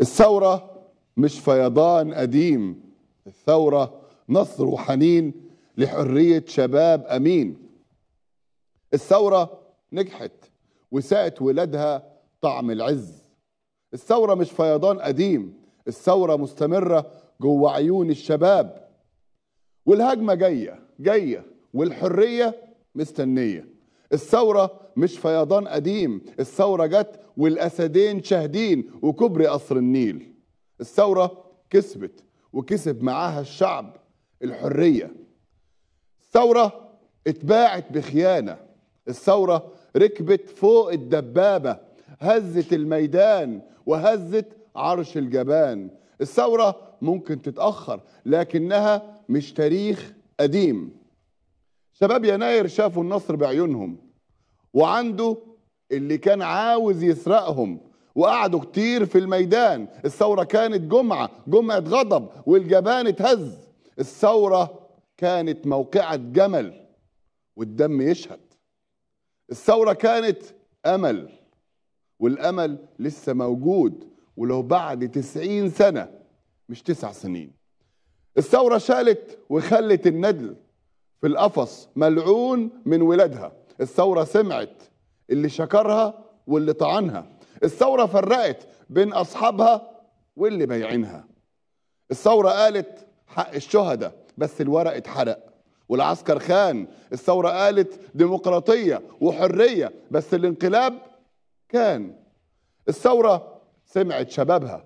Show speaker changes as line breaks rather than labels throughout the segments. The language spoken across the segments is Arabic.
الثورة مش فيضان قديم الثورة نصر وحنين لحرية شباب أمين الثورة نجحت وساءت ولادها طعم العز الثورة مش فيضان قديم الثورة مستمرة جوه عيون الشباب والهجمة جاية جاية والحرية مستنية الثورة مش فيضان قديم الثورة جت والأسدين شاهدين وكبري قصر النيل الثورة كسبت وكسب معاها الشعب الحرية الثورة اتباعت بخيانة الثورة ركبت فوق الدبابة هزت الميدان وهزت عرش الجبان الثورة ممكن تتأخر لكنها مش تاريخ قديم شباب يناير شافوا النصر بعيونهم وعنده اللي كان عاوز يسرقهم وقعدوا كتير في الميدان الثورة كانت جمعة جمعة غضب والجبان اتهز الثورة كانت موقعة جمل والدم يشهد الثورة كانت أمل والأمل لسه موجود ولو بعد تسعين سنة مش تسع سنين الثورة شالت وخلت الندل في القفص ملعون من ولادها الثورة سمعت اللي شكرها واللي طعنها الثورة فرقت بين أصحابها واللي بايعينها الثورة قالت حق الشهداء بس الورق اتحرق والعسكر خان الثورة قالت ديمقراطية وحرية بس الانقلاب كان الثورة سمعت شبابها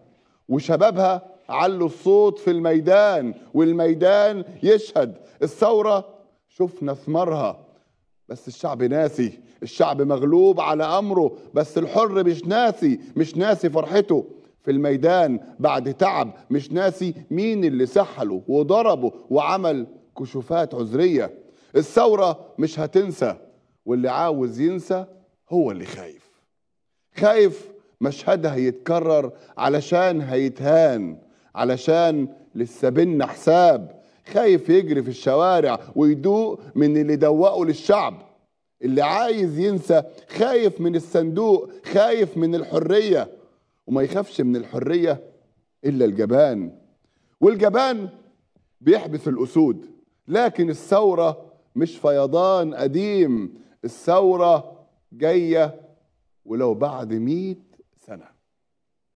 وشبابها علوا الصوت في الميدان والميدان يشهد الثورة شفنا ثمارها بس الشعب ناسي الشعب مغلوب على امره بس الحر مش ناسي مش ناسي فرحته في الميدان بعد تعب مش ناسي مين اللي سحله وضربه وعمل كشوفات عذريه الثوره مش هتنسى واللي عاوز ينسى هو اللي خايف خايف مشهدها يتكرر علشان هيتهان علشان لسه بينا حساب خايف يجري في الشوارع ويدوق من اللي دوقه للشعب اللي عايز ينسى خايف من الصندوق خايف من الحرية وما يخافش من الحرية إلا الجبان والجبان بيحبس الأسود لكن الثورة مش فيضان قديم الثورة جاية ولو بعد مئة سنة